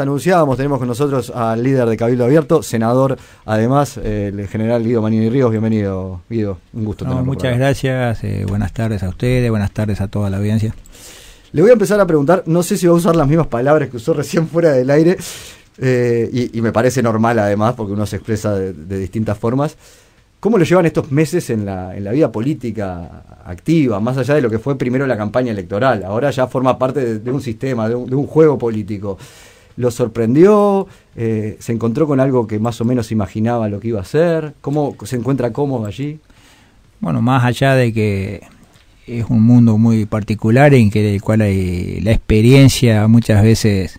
anunciábamos, tenemos con nosotros al líder de Cabildo Abierto, senador, además, eh, el general Guido Manini Ríos. Bienvenido, Guido. Un gusto tenerlo Muchas gracias, eh, buenas tardes a ustedes, buenas tardes a toda la audiencia. Le voy a empezar a preguntar, no sé si va a usar las mismas palabras que usó recién fuera del aire, eh, y, me parece normal además, porque uno se expresa de, distintas formas. ¿Cómo lo llevan estos meses en la, en la, vida política activa, más allá de lo que fue primero la campaña electoral? Ahora ya forma parte de, un sistema, de un, de un juego político lo sorprendió, eh, se encontró con algo que más o menos imaginaba lo que iba a ser? cómo se encuentra cómodo allí. Bueno, más allá de que es un mundo muy particular en que el cual la experiencia muchas veces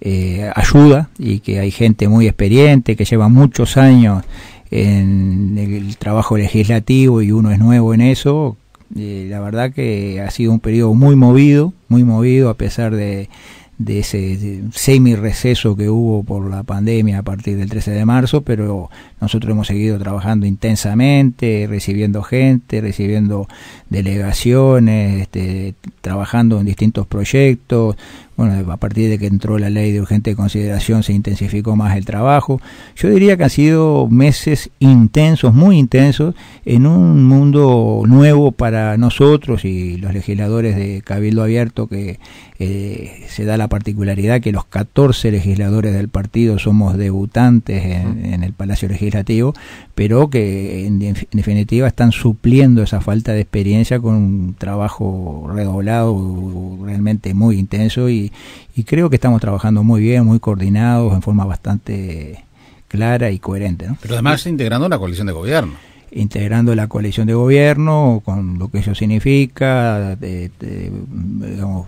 eh, ayuda y que hay gente muy experiente que lleva muchos años en el trabajo legislativo y uno es nuevo en eso. Eh, la verdad que ha sido un periodo muy movido, muy movido a pesar de, de ese semi-receso que hubo por la pandemia a partir del 13 de marzo, pero nosotros hemos seguido trabajando intensamente, recibiendo gente, recibiendo delegaciones, este, trabajando en distintos proyectos. Bueno, a partir de que entró la ley de urgente consideración se intensificó más el trabajo. Yo diría que han sido meses intensos, muy intensos, en un mundo nuevo para nosotros y los legisladores de Cabildo Abierto que se da la particularidad que los 14 legisladores del partido somos debutantes en, el Palacio Legislativo, pero que en, definitiva están supliendo esa falta de experiencia con un trabajo redoblado, realmente muy intenso y, creo que estamos trabajando muy bien, muy coordinados, en forma bastante clara y coherente. Pero además integrando la coalición de gobierno integrando la coalición de gobierno, con lo que eso significa,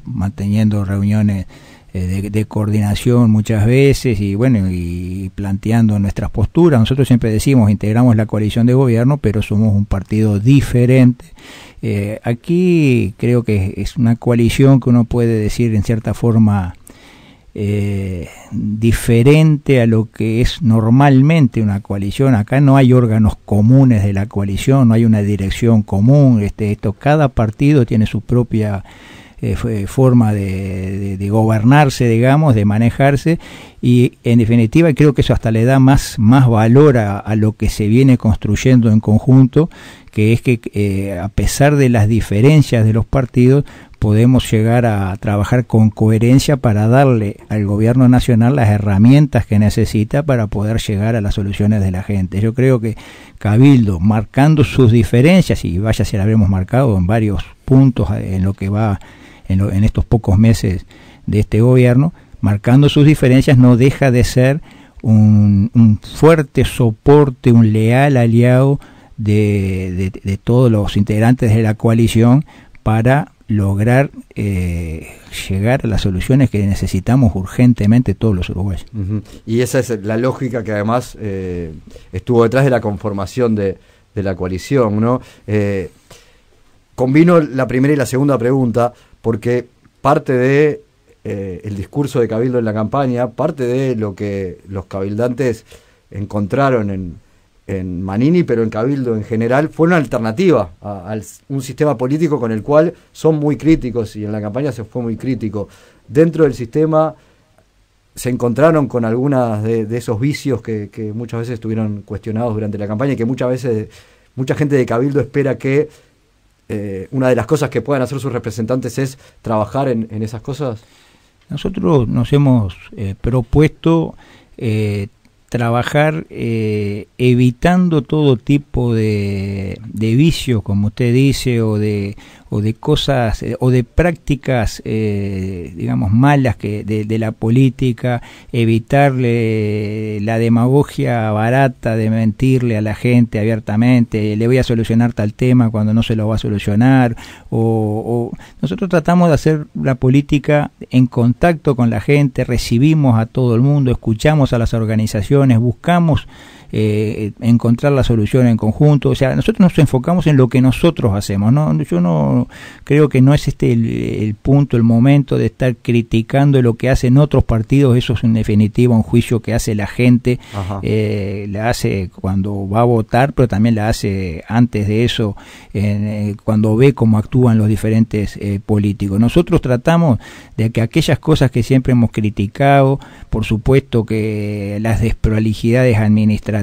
manteniendo reuniones eh, de, coordinación muchas veces y bueno, y planteando nuestras posturas. Nosotros siempre decimos, integramos la coalición de gobierno, pero somos un partido diferente. Eh, aquí creo que es una coalición que uno puede decir en cierta forma eh, diferente a lo que es normalmente una coalición. Acá no hay órganos comunes de la coalición, no hay una dirección común. Este, esto, cada partido tiene su propia eh, forma de, gobernarse, digamos, de manejarse, y en definitiva creo que eso hasta le da más, más valor a, lo que se viene construyendo en conjunto, que es que eh, a pesar de las diferencias de los partidos, podemos llegar a trabajar con coherencia para darle al gobierno nacional las herramientas que necesita para poder llegar a las soluciones de la gente. Yo creo que Cabildo, marcando sus diferencias, y vaya si la habremos marcado en varios puntos eh, en lo que va en, estos pocos meses de este gobierno, marcando sus diferencias, no deja de ser un, un fuerte soporte, un leal aliado de, todos los integrantes de la coalición para lograr eh, llegar a las soluciones que necesitamos urgentemente todos los uruguayos. Y esa es la lógica que además eh, estuvo detrás de la conformación de, de la coalición, ¿no? Eh, combino la primera y la segunda pregunta, porque parte de eh, el discurso de Cabildo en la campaña, parte de lo que los cabildantes encontraron en, Manini, pero en Cabildo en general, fue una alternativa a, un sistema político con el cual son muy críticos y en la campaña se fue muy crítico. Dentro del sistema se encontraron con algunos de, esos vicios que, que, muchas veces estuvieron cuestionados durante la campaña y que muchas veces mucha gente de Cabildo espera que eh, una de las cosas que puedan hacer sus representantes es trabajar en, esas cosas? Nosotros nos hemos eh, propuesto eh, trabajar eh, evitando todo tipo de, de vicios, como usted dice, o de, de cosas eh, o de prácticas, eh, digamos, malas que de, la política, evitarle la demagogia barata de mentirle a la gente abiertamente, le voy a solucionar tal tema cuando no se lo va a solucionar, o nosotros tratamos de hacer la política en contacto con la gente, recibimos a todo el mundo, escuchamos a las organizaciones, buscamos eh, encontrar la solución en conjunto. O sea, nosotros nos enfocamos en lo que nosotros hacemos. ¿no? Yo no creo que no es este el, punto, el momento de estar criticando lo que hacen otros partidos. Eso es en definitiva un juicio que hace la gente. Eh, la hace cuando va a votar, pero también la hace antes de eso, eh, cuando ve cómo actúan los diferentes eh, políticos. Nosotros tratamos de que aquellas cosas que siempre hemos criticado, por supuesto que las desprolijidades administrativas,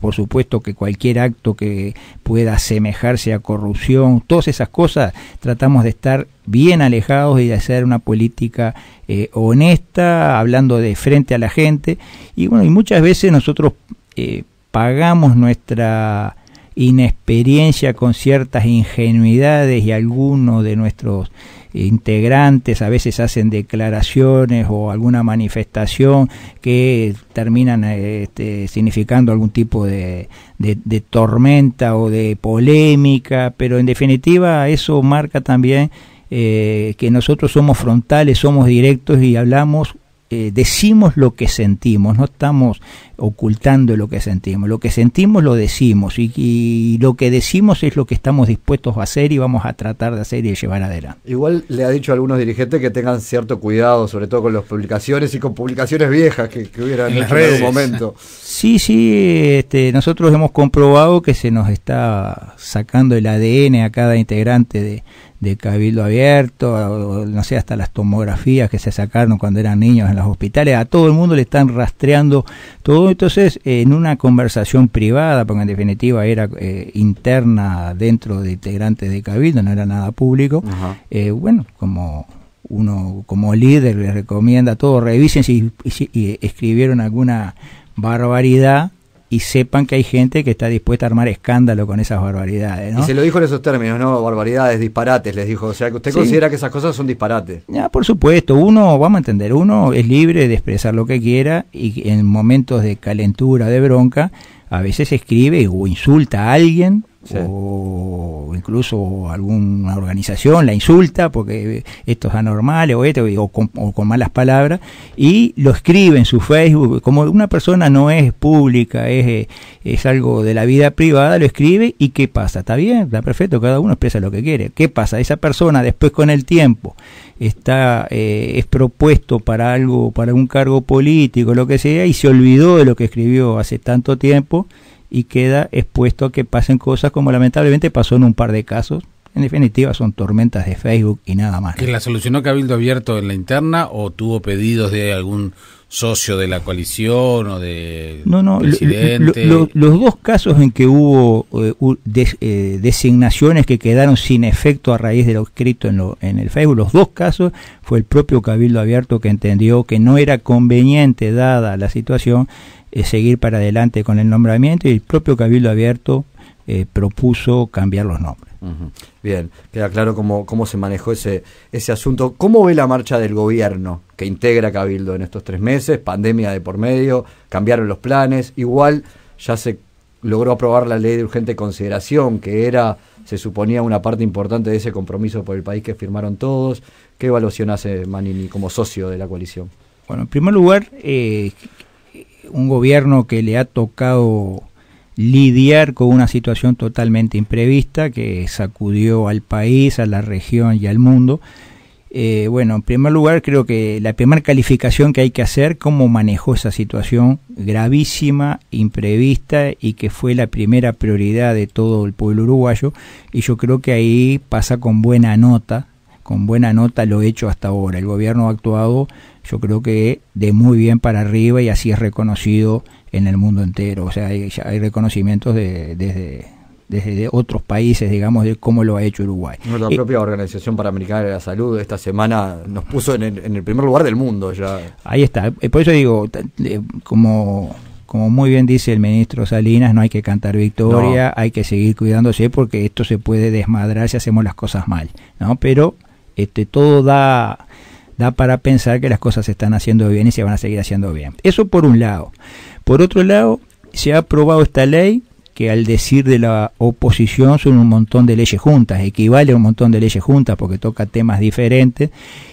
por supuesto que cualquier acto que pueda asemejarse a corrupción, todas esas cosas tratamos de estar bien alejados y de hacer una política eh, honesta, hablando de frente a la gente. Y bueno, y muchas veces nosotros eh, pagamos nuestra inexperiencia con ciertas ingenuidades y algunos de nuestros integrantes a veces hacen declaraciones o alguna manifestación que terminan eh, este, significando algún tipo de, de, tormenta o de polémica, pero en definitiva eso marca también eh, que nosotros somos frontales, somos directos y hablamos eh, decimos lo que sentimos, no estamos ocultando lo que sentimos. Lo que sentimos lo decimos y, lo que decimos es lo que estamos dispuestos a hacer y vamos a tratar de hacer y llevar adelante. Igual le ha dicho a algunos dirigentes que tengan cierto cuidado, sobre todo con las publicaciones y con publicaciones viejas que, hubieran en, momento. Sí, sí, este, nosotros hemos comprobado que se nos está sacando el ADN a cada integrante de de cabildo abierto, no sé, hasta las tomografías que se sacaron cuando eran niños en los hospitales, a todo el mundo le están rastreando todo. Entonces, en una conversación privada, porque en definitiva era eh, interna dentro de integrantes de cabildo, no era nada público, eh, bueno, como uno como líder le recomienda a todos, revisen si, escribieron alguna barbaridad y sepan que hay gente que está dispuesta a armar escándalo con esas barbaridades. Y se lo dijo en esos términos, ¿no? Barbaridades, disparates, les dijo. O sea, que usted considera que esas cosas son disparates. Ya, por supuesto, uno, vamos a entender, uno es libre de expresar lo que quiera y en momentos de calentura, de bronca, a veces escribe o insulta a alguien o incluso alguna organización la insulta porque esto es anormal o esto o con, malas palabras y lo escribe en su Facebook como una persona no es pública es eh, es algo de la vida privada lo escribe y qué pasa está bien está perfecto cada uno expresa lo que quiere qué pasa esa persona después con el tiempo está eh, es propuesto para algo para un cargo político lo que sea y se olvidó de lo que escribió hace tanto tiempo y queda expuesto a que pasen cosas como lamentablemente pasó en un par de casos. En definitiva, son tormentas de Facebook y nada más. ¿Que la solucionó Cabildo Abierto en la interna o tuvo pedidos de algún socio de la coalición o de no no los dos casos en que hubo eh, eh, designaciones que quedaron sin efecto a raíz de lo escrito en, en el Facebook los dos casos fue el propio cabildo abierto que entendió que no era conveniente dada la situación de eh, seguir para adelante con el nombramiento y el propio Cabildo Abierto eh, propuso cambiar los nombres. Bien, queda claro cómo, cómo se manejó ese, ese asunto. ¿Cómo ve la marcha del gobierno que integra Cabildo en estos tres meses? Pandemia de por medio, cambiaron los planes, igual ya se logró aprobar la ley de urgente consideración, que era, se suponía, una parte importante de ese compromiso por el país que firmaron todos. ¿Qué evaluación hace Manini como socio de la coalición? Bueno, en primer lugar, eh, un gobierno que le ha tocado lidiar con una situación totalmente imprevista que sacudió al país, a la región y al mundo. Eh, bueno, en primer lugar, creo que la primera calificación que hay que hacer, cómo manejó esa situación gravísima, imprevista y que fue la primera prioridad de todo el pueblo uruguayo. Y yo creo que ahí pasa con buena nota, con buena nota lo hecho hasta ahora. El gobierno ha actuado yo creo que de muy bien para arriba y así es reconocido en el mundo entero. O sea, hay, hay reconocimientos de, desde, otros países, digamos, de cómo lo ha hecho Uruguay. La eh, propia Organización Panamericana de la Salud esta semana nos puso en el, primer lugar del mundo ya. Ahí está. Eh, por eso digo, eh, como, como muy bien dice el ministro Salinas, no hay que cantar victoria, hay que seguir cuidándose porque esto se puede desmadrar si hacemos las cosas mal, ¿no? Pero este todo da da para pensar que las cosas se están haciendo bien y se van a seguir haciendo bien. Eso por un lado. Por otro lado, se ha aprobado esta ley que al decir de la oposición son un montón de leyes juntas, equivale a un montón de leyes juntas porque toca temas diferentes,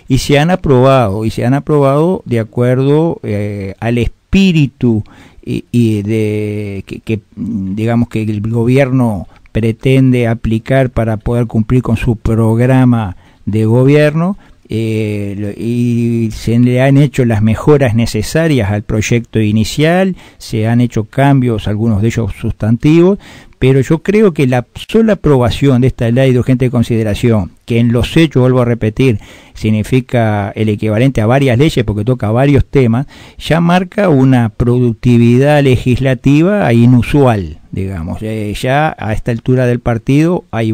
y se han aprobado, y se han aprobado de acuerdo eh, al espíritu y, de que, digamos que el gobierno pretende aplicar para poder cumplir con su programa de gobierno, eh, y se le han hecho las mejoras necesarias al proyecto inicial, se han hecho cambios, algunos de ellos sustantivos, pero yo creo que la sola aprobación de esta ley de urgente consideración, que en los hechos, vuelvo a repetir, significa el equivalente a varias leyes porque toca varios temas, ya marca una productividad legislativa inusual digamos. Eh, ya a esta altura del partido hay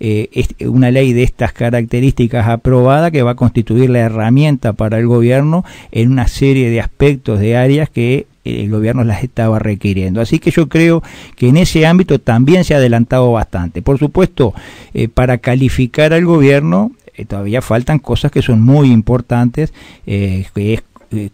eh, una ley de estas características aprobada que va a constituir la herramienta para el gobierno en una serie de aspectos, de áreas que eh, el gobierno las estaba requiriendo. Así que yo creo que en ese ámbito también se ha adelantado bastante. Por supuesto, para calificar al gobierno todavía faltan cosas que son muy importantes, que es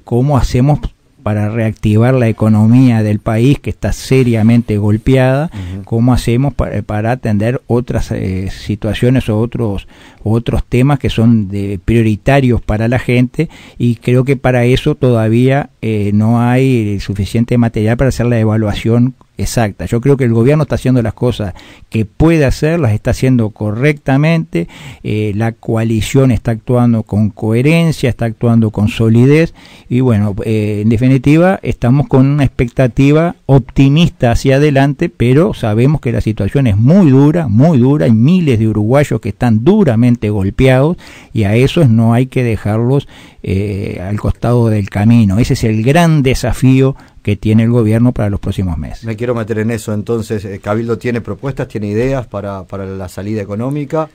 cómo hacemos para reactivar la economía del país que está seriamente golpeada, cómo hacemos eh, para, atender otras eh, situaciones o otros, otros temas que son de, prioritarios para la gente y creo que para eso todavía eh, no hay suficiente material para hacer la evaluación exacta. Yo creo que el gobierno está haciendo las cosas que puede hacer, las está haciendo correctamente, eh, la coalición está actuando con coherencia, está actuando con solidez y bueno, eh, en definitiva estamos con una expectativa optimista hacia adelante, pero sabemos que la situación es muy dura, muy dura, hay miles de uruguayos que están duramente golpeados y a esos no hay que dejarlos eh, al costado del camino. Ese es el gran desafío que tiene el gobierno para los próximos meses. Me quiero meter en eso entonces. Eh, ¿Cabildo tiene propuestas, tiene ideas para, la salida económica?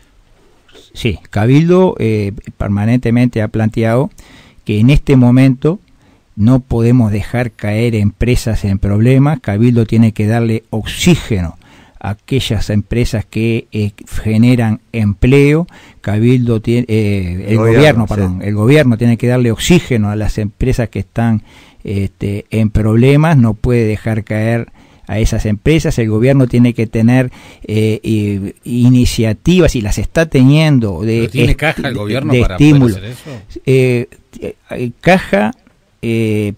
Sí, Cabildo eh, permanentemente ha planteado que en este momento no podemos dejar caer empresas en problemas, Cabildo tiene que darle oxígeno aquellas empresas que eh, generan empleo, Cabildo tiene, eh, el, gobierno, el gobierno tiene que darle oxígeno a las empresas que están este, en problemas, no puede dejar caer a esas empresas, el gobierno tiene que tener eh, iniciativas y las está teniendo de, tiene caja el gobierno para hacer eso? caja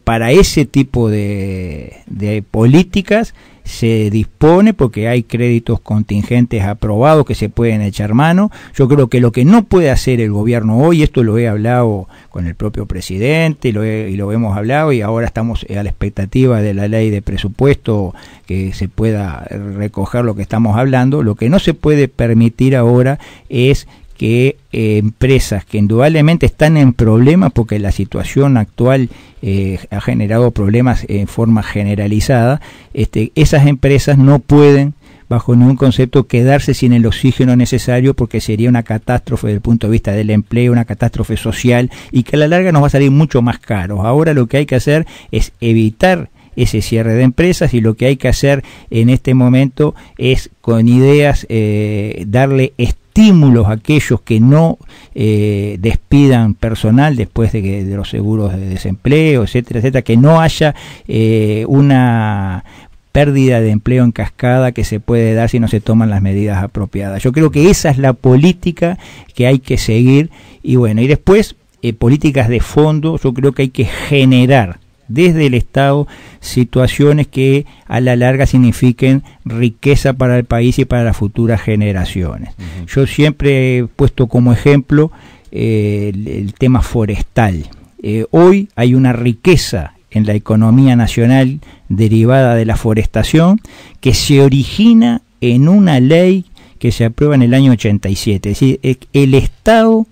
para ese tipo de, de políticas se dispone porque hay créditos contingentes aprobados que se pueden echar mano. Yo creo que lo que no puede hacer el gobierno hoy, esto lo he hablado con el propio presidente lo y lo hemos hablado y ahora estamos a la expectativa de la ley de presupuesto que se pueda recoger lo que estamos hablando, lo que no se puede permitir ahora es que eh, empresas que indudablemente están en problemas porque la situación actual eh, ha generado problemas en forma generalizada, este, esas empresas no pueden bajo ningún concepto quedarse sin el oxígeno necesario porque sería una catástrofe desde el punto de vista del empleo, una catástrofe social y que a la larga nos va a salir mucho más caro. Ahora lo que hay que hacer es evitar ese cierre de empresas y lo que hay que hacer en este momento es con ideas eh, darle estímulos a aquellos que no eh, despidan personal después de, que, de los seguros de desempleo, etcétera, etcétera, que no haya eh, una pérdida de empleo en cascada que se puede dar si no se toman las medidas apropiadas. Yo creo que esa es la política que hay que seguir y bueno, y después políticas de fondo, yo creo que hay que generar desde el Estado situaciones que a la larga signifiquen riqueza para el país y para las futuras generaciones. Yo siempre he puesto como ejemplo eh, el, tema forestal. Eh, hoy hay una riqueza en la economía nacional derivada de la forestación que se origina en una ley que se aprueba en el año 87. Es decir, el Estado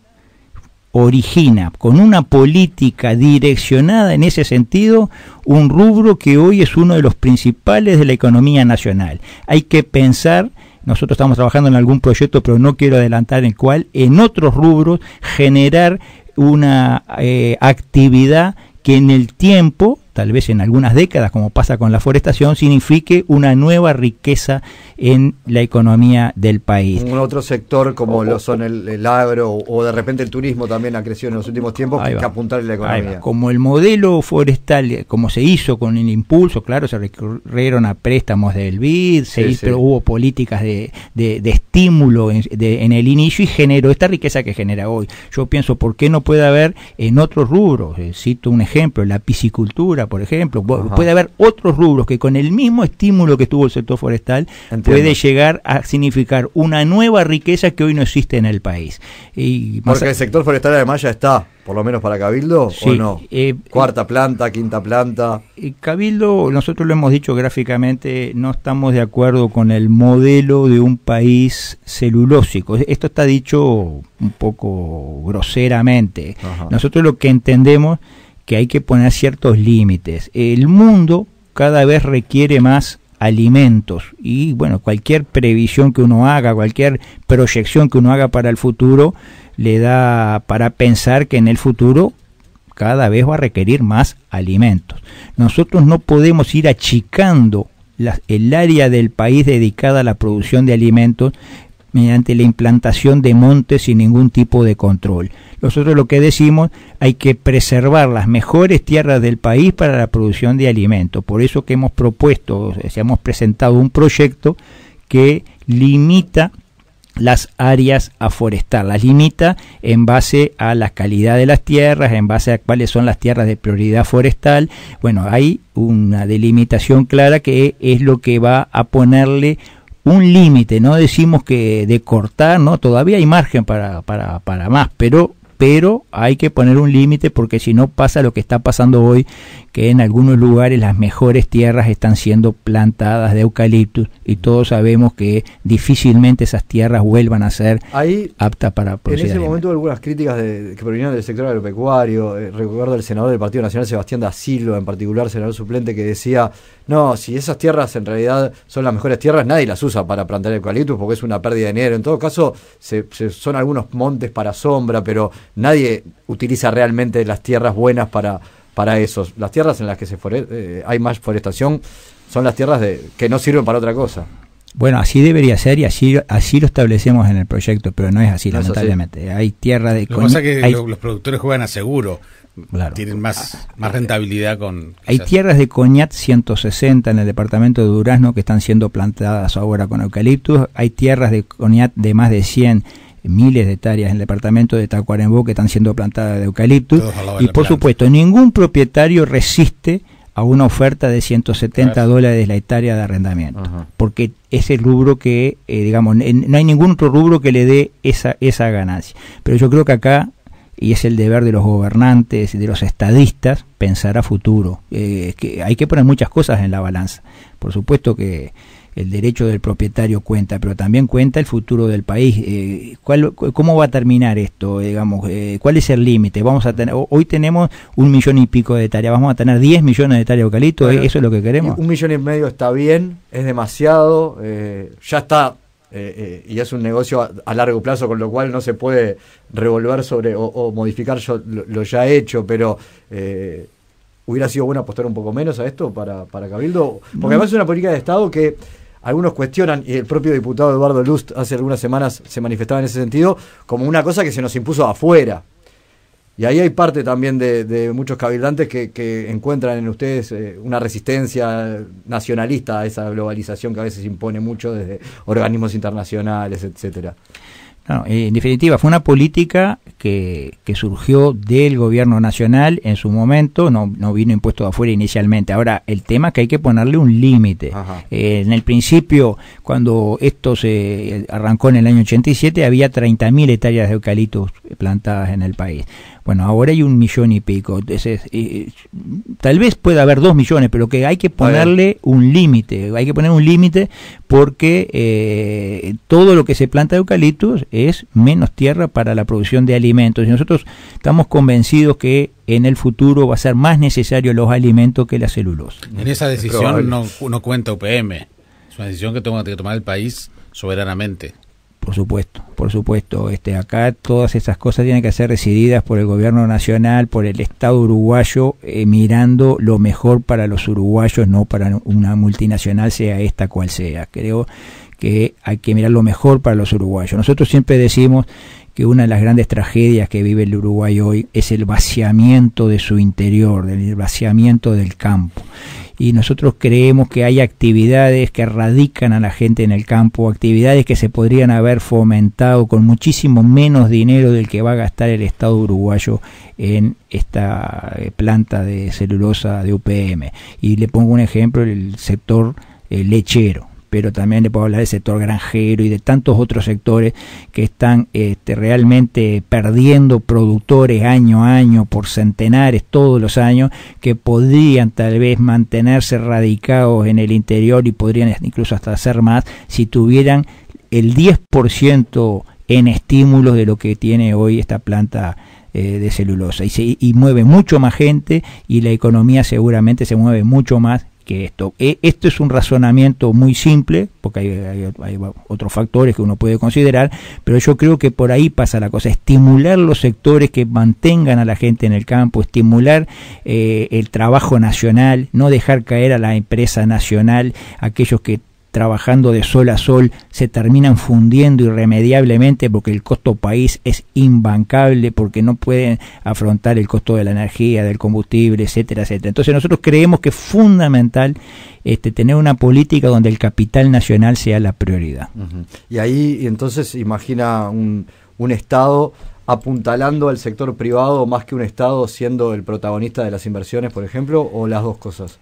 origina con una política direccionada en ese sentido un rubro que hoy es uno de los principales de la economía nacional. Hay que pensar nosotros estamos trabajando en algún proyecto, pero no quiero adelantar en cuál, en otros rubros generar una eh, actividad que en el tiempo tal vez en algunas décadas, como pasa con la forestación, signifique una nueva riqueza en la economía del país. Un otro sector como lo son el, agro o de repente el turismo también ha crecido en los últimos tiempos que, que apuntar la economía. Como el modelo forestal, como se hizo con el impulso, claro, se recurrieron a préstamos del BID, se hubo políticas de, estímulo en, en, el inicio y generó esta riqueza que genera hoy. Yo pienso, ¿por qué no puede haber en otros rubros? Eh, cito un ejemplo, la piscicultura por ejemplo. Puede haber otros rubros que con el mismo estímulo que tuvo el sector forestal puede llegar a significar una nueva riqueza que hoy no existe en el país. Y Porque el sector forestal además ya está por lo menos para Cabildo no? Eh, Cuarta planta, quinta planta. Eh, Cabildo, nosotros lo hemos dicho gráficamente, no estamos de acuerdo con el modelo de un país celulósico. Esto está dicho un poco groseramente. Nosotros lo que entendemos que hay que poner ciertos límites. El mundo cada vez requiere más alimentos y bueno, cualquier previsión que uno haga, cualquier proyección que uno haga para el futuro, le da para pensar que en el futuro cada vez va a requerir más alimentos. Nosotros no podemos ir achicando el área del país dedicada a la producción de alimentos mediante la implantación de montes sin ningún tipo de control. Nosotros lo que decimos, hay que preservar las mejores tierras del país para la producción de alimentos. Por eso que hemos propuesto, hemos presentado un proyecto que limita las áreas a forestar, las limita en base a la calidad de las tierras, en base a cuáles son las tierras de prioridad forestal. Bueno, hay una delimitación clara que es lo que va a ponerle un límite, no decimos que de cortar, no, todavía hay margen para, para, para más, pero pero hay que poner un límite porque si no pasa lo que está pasando hoy, que en algunos lugares las mejores tierras están siendo plantadas de eucaliptus y todos sabemos que difícilmente esas tierras vuelvan a ser aptas para producir. En ese momento hubo algunas críticas de, que provenían del sector agropecuario, eh, recuerdo al senador del Partido Nacional Sebastián da Silva, en particular senador suplente, que decía, no, si esas tierras en realidad son las mejores tierras, nadie las usa para plantar eucaliptus porque es una pérdida de dinero. En todo caso, son algunos montes para sombra, pero nadie utiliza realmente las tierras buenas para, para eso. Las tierras en las que se eh, hay más forestación son las tierras que no sirven para otra cosa. Bueno, así debería ser y así, así lo establecemos en el proyecto, pero no es así, lamentablemente. Hay tierras de... Lo que que los productores juegan a seguro, tienen más, más rentabilidad con... Hay tierras de Coñat 160 en el departamento de Durazno que están siendo plantadas ahora con eucaliptus, hay tierras de Coñat de más de 100 miles de hectáreas en el departamento de Tacuarembó que están siendo plantadas de eucaliptus. Y por supuesto, ningún propietario resiste a una oferta de 170 dólares la hectárea de arrendamiento, porque es el rubro que, eh, digamos, no hay ningún otro rubro que le dé esa, esa ganancia. Pero yo creo que acá, y es el deber de los gobernantes y de los estadistas, pensar a futuro. Eh, que hay que poner muchas cosas en la balanza. Por supuesto que el derecho del propietario cuenta, pero también cuenta el futuro del país. Eh, ¿Cómo va a terminar esto? Eh, digamos, eh, ¿Cuál es el límite? Vamos a tener, hoy tenemos un millón y pico de hectáreas, vamos a tener 10 millones de tareas, de eucalipto, ¿eso es lo que queremos? Un millón y medio está bien, es demasiado, ya está y es un negocio a, largo plazo, con lo cual no se puede revolver sobre o, modificar lo, ya hecho, pero hubiera sido bueno apostar un poco menos a esto para, para Cabildo, porque mm. además es una política de Estado que algunos cuestionan, y el propio diputado Eduardo Lust hace algunas semanas se manifestaba en ese sentido, como una cosa que se nos impuso afuera. Y ahí hay parte también de, muchos cabildantes que, encuentran en ustedes eh, una resistencia nacionalista a esa globalización que a veces impone mucho desde organismos internacionales, etcétera. Eh, en definitiva, fue una política que, surgió del gobierno nacional en su momento, no, no vino impuesto de afuera inicialmente. Ahora, el tema es que hay que ponerle un límite. Eh, en el principio, cuando esto se eh, arrancó en el año 87, había 30.000 hectáreas de eucaliptos plantadas en el país. Bueno, ahora hay un millón y pico. Eh, eh, tal vez pueda haber dos millones, pero que hay que ponerle un límite. Hay que poner un límite porque eh, todo lo que se planta de eucaliptus es menos tierra para la producción de alimentos. Y nosotros estamos convencidos que en el futuro va a ser más necesario los alimentos que la celulosa. En esa decisión no, no cuenta UPM. Es una decisión que tengo que tomar el país soberanamente por supuesto, por supuesto. Este, acá todas esas cosas tienen que ser decididas por el gobierno nacional, por el Estado uruguayo, eh, mirando lo mejor para los uruguayos, no para una multinacional, sea esta cual sea. Creo que hay que mirar lo mejor para los uruguayos. Nosotros siempre decimos que una de las grandes tragedias que vive el Uruguay hoy es el vaciamiento de su interior, el vaciamiento del campo. Y nosotros creemos que hay actividades que radican a la gente en el campo, actividades que se podrían haber fomentado con muchísimo menos dinero del que va a gastar el Estado uruguayo en esta eh, planta de celulosa de UPM. Y le pongo un ejemplo, el sector eh, lechero pero también le puedo hablar del sector granjero y de tantos otros sectores que están este, realmente perdiendo productores año a año por centenares todos los años que podrían tal vez mantenerse radicados en el interior y podrían incluso hasta hacer más si tuvieran el 10% en estímulos de lo que tiene hoy esta planta eh, de celulosa y, se, y mueve mucho más gente y la economía seguramente se mueve mucho más esto. E, esto es un razonamiento muy simple, porque hay, otros factores que uno puede considerar, pero yo creo que por ahí pasa la cosa, estimular los sectores que mantengan a la gente en el campo, estimular eh, el trabajo nacional, no dejar caer a la empresa nacional, aquellos que trabajando de sol a sol, se terminan fundiendo irremediablemente porque el costo país es imbancable, porque no pueden afrontar el costo de la energía, del combustible, etcétera, etcétera. Entonces nosotros creemos que es fundamental este, tener una política donde el capital nacional sea la prioridad. Y ahí entonces imagina un, un Estado apuntalando al sector privado más que un Estado siendo el protagonista de las inversiones, por ejemplo, o las dos cosas?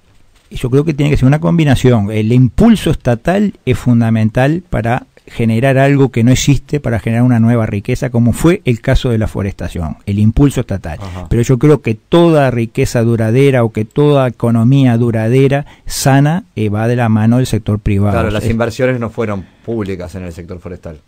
yo creo que tiene que ser una combinación. El impulso estatal es fundamental para generar algo que no existe, para generar una nueva riqueza, como fue el caso de la forestación, el impulso estatal. Pero yo creo que toda riqueza duradera o que toda economía duradera sana eh, va de la mano del sector privado. Claro, las inversiones no fueron públicas en el sector forestal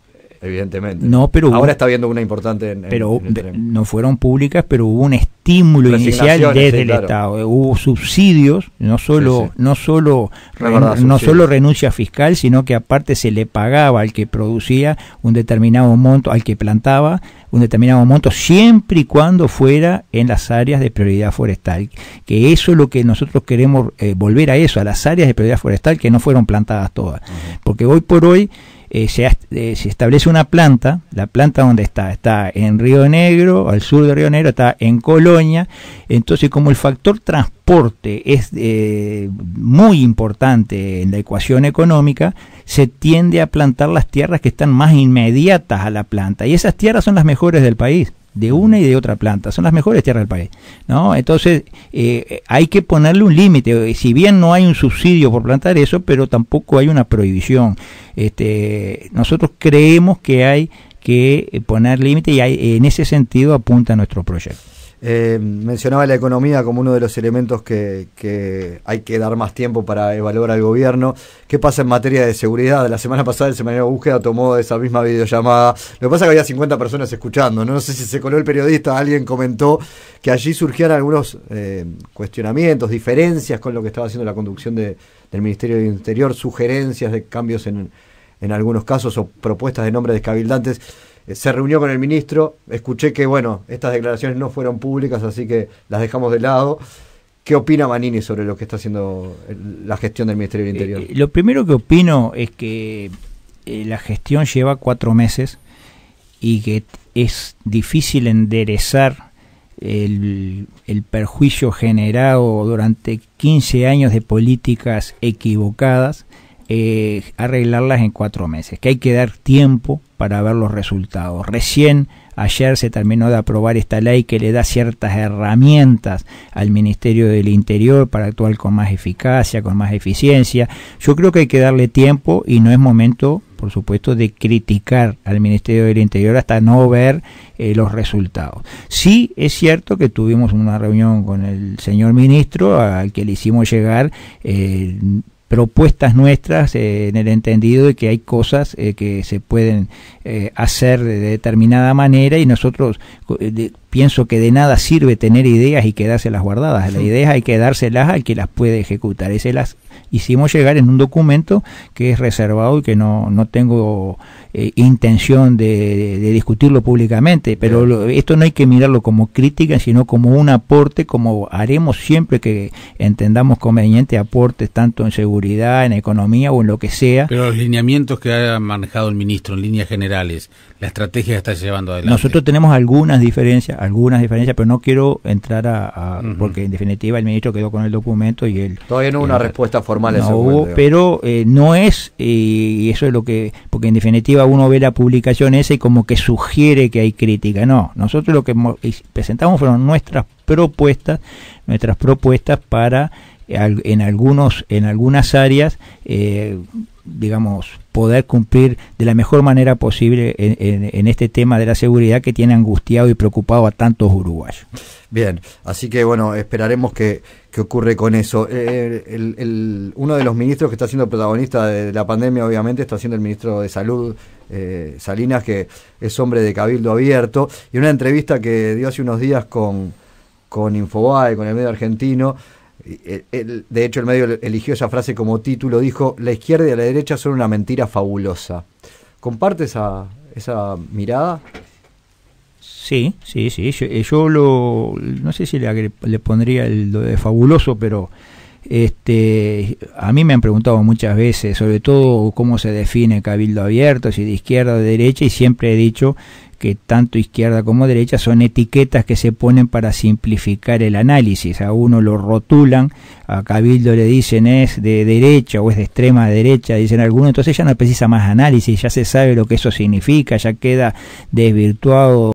evidentemente. No, pero ahora está viendo una importante. pero no fueron públicas, pero hubo un estímulo inicial desde el Estado. Eh, hubo subsidios, no solo no solo no, solo renuncia fiscal, sino que aparte se le pagaba al que producía un determinado monto, al que plantaba un determinado monto, siempre y cuando fuera en las áreas de prioridad forestal. Que eso es lo que nosotros queremos eh, volver a eso, a las áreas de prioridad forestal que no fueron plantadas todas, porque hoy por hoy eh, eh, se, establece una planta, la planta donde está, está en Río Negro, al sur de Río Negro, está en Colonia, entonces como el factor transporte es eh, muy importante en la ecuación económica, se tiende a plantar las tierras que están más inmediatas a la planta y esas tierras son las mejores del país de una y de otra planta. Son las mejores tierras del país. ¿no? Entonces, eh, hay que ponerle un límite. Si bien no hay un subsidio por plantar eso, pero tampoco hay una prohibición. Este, nosotros creemos que hay que eh, poner límite y hay, en ese sentido apunta nuestro proyecto. Eh, mencionaba la economía como uno de los elementos que, hay que dar más tiempo para evaluar al gobierno. ¿Qué pasa en materia de seguridad? La semana pasada el semanario Búsqueda tomó esa misma videollamada. Lo que pasa es que había 50 personas escuchando. ¿no? sé si se coló el periodista, alguien comentó que allí surgían algunos eh, cuestionamientos, diferencias con lo que estaba haciendo la conducción del Ministerio del Interior, sugerencias de cambios en, algunos casos o propuestas de nombres de descabildantes. Eh, se reunió con el ministro, escuché que, bueno, estas declaraciones no fueron públicas, así que las dejamos de lado. ¿Qué opina Manini sobre lo que está haciendo eh, la gestión del Ministerio del eh, Interior? lo primero que opino es que la gestión lleva cuatro meses y que es difícil enderezar el, el perjuicio generado durante 15 años de políticas equivocadas eh, arreglarlas en cuatro meses, que hay que dar tiempo para ver los resultados. Recién ayer se terminó de aprobar esta ley que le da ciertas herramientas al Ministerio del Interior para actuar con más eficacia, con más eficiencia. Yo creo que hay que darle tiempo y no es momento, por supuesto, de criticar al Ministerio del Interior hasta no ver eh, los resultados. Sí es cierto que tuvimos una reunión con el señor ministro al que le hicimos llegar eh, propuestas nuestras eh, en el entendido de que hay cosas eh, que se pueden eh, hacer de determinada manera y nosotros pienso que de nada sirve tener ideas y quedárselas guardadas. la Las ideas hay que dárselas al que las puede ejecutar. Ese las hicimos llegar en un documento que es reservado y que no, tengo eh, intención de, discutirlo públicamente. Pero esto no hay que mirarlo como crítica, sino como un aporte, como haremos siempre que entendamos conveniente aportes tanto en seguridad, en economía o en lo que sea. Pero los lineamientos que ha manejado el ministro en líneas generales, la estrategia que está llevando adelante. Nosotros tenemos algunas diferencias algunas diferencias, pero no quiero entrar a, porque en definitiva el ministro quedó con el documento y él... Todavía no hubo una eh, respuesta formal. No pero eh, no es, eh, y eso es lo que, porque en definitiva uno ve la publicación esa y como que sugiere que hay crítica. No, nosotros lo que presentamos fueron nuestras propuestas, nuestras propuestas para en, algunos, en algunas áreas, eh, digamos, poder cumplir de la mejor manera posible en, este tema de la seguridad que tiene angustiado y preocupado a tantos uruguayos. Bien, así que bueno, esperaremos que, ocurre con eso. Eh, eh, uno de los ministros que está siendo protagonista de la pandemia, obviamente, está siendo el ministro de Salud, Salinas, que es hombre de cabildo abierto, y una entrevista que dio hace unos días con, con Infobae, con el medio argentino, eh, de hecho, el medio eligió esa frase como título, dijo, la izquierda y la derecha son una mentira fabulosa. ¿Comparte esa, esa mirada? Sí, sí, sí. Yo, eh, lo, no sé si le, pondría el, lo de fabuloso, pero este, a mí me han preguntado muchas veces, sobre todo cómo se define cabildo abierto, si de izquierda o de derecha, y siempre he dicho que tanto izquierda como derecha son etiquetas que se ponen para simplificar el análisis. A uno lo rotulan, a Cabildo le dicen es de derecha o es de extrema derecha, dicen algunos, entonces ya no precisa más análisis, ya se sabe lo que eso significa, ya queda desvirtuado